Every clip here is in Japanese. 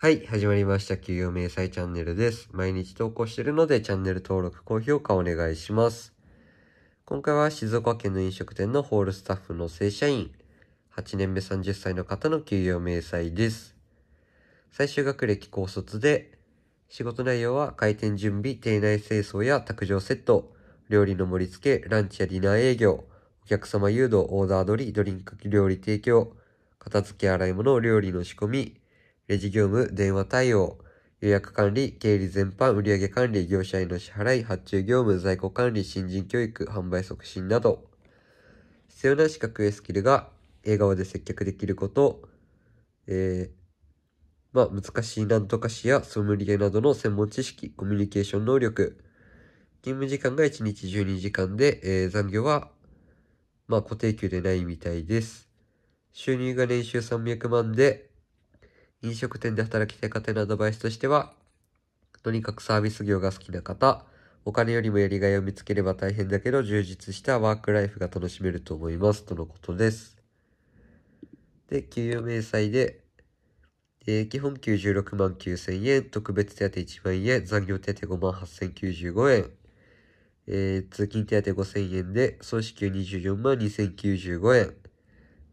はい、始まりました。企業明細チャンネルです。毎日投稿してるので、チャンネル登録、高評価お願いします。今回は静岡県の飲食店のホールスタッフの正社員、8年目30歳の方の給与明細です。最終学歴高卒で、仕事内容は開店準備、店内清掃や卓上セット、料理の盛り付け、ランチやディナー営業、お客様誘導、オーダー取り、ドリンク料理提供、片付け洗い物、料理の仕込み、レジ業務、電話対応、予約管理、経理全般、売上管理、業者への支払い、発注業務、在庫管理、新人教育、販売促進など、必要な資格やスキルが笑顔で接客できること、えー、まあ、難しいなんとかしやソムリエなどの専門知識、コミュニケーション能力、勤務時間が1日12時間で、えー、残業は、まあ、固定給でないみたいです。収入が年収300万で、飲食店で働きたい方へのアドバイスとしては、とにかくサービス業が好きな方、お金よりもやりがいを見つければ大変だけど、充実したワークライフが楽しめると思います。とのことです。で、給与明細で、えー、基本9 6万9000円、特別手当1万円、残業手当5万8095円、えー、通勤手当5000円で、総支給24万2095円、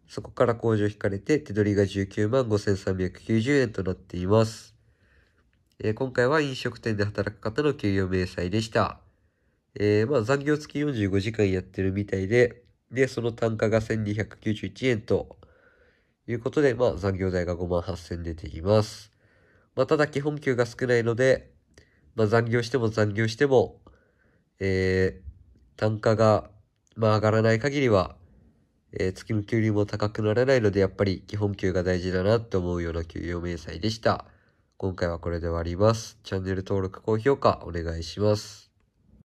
そこから工場引かれて手取りが19万5390円となっています。えー、今回は飲食店で働く方の給与明細でした。えー、まあ残業付き45時間やってるみたいで、で、その単価が1291円ということで、まあ残業代が5万8000出てきます。まあただ基本給が少ないので、まあ残業しても残業しても、えー、単価が、まあ上がらない限りは、えー、月の給料も高くならないので、やっぱり基本給が大事だなって思うような給与明細でした。今回はこれで終わります。チャンネル登録、高評価お願いします。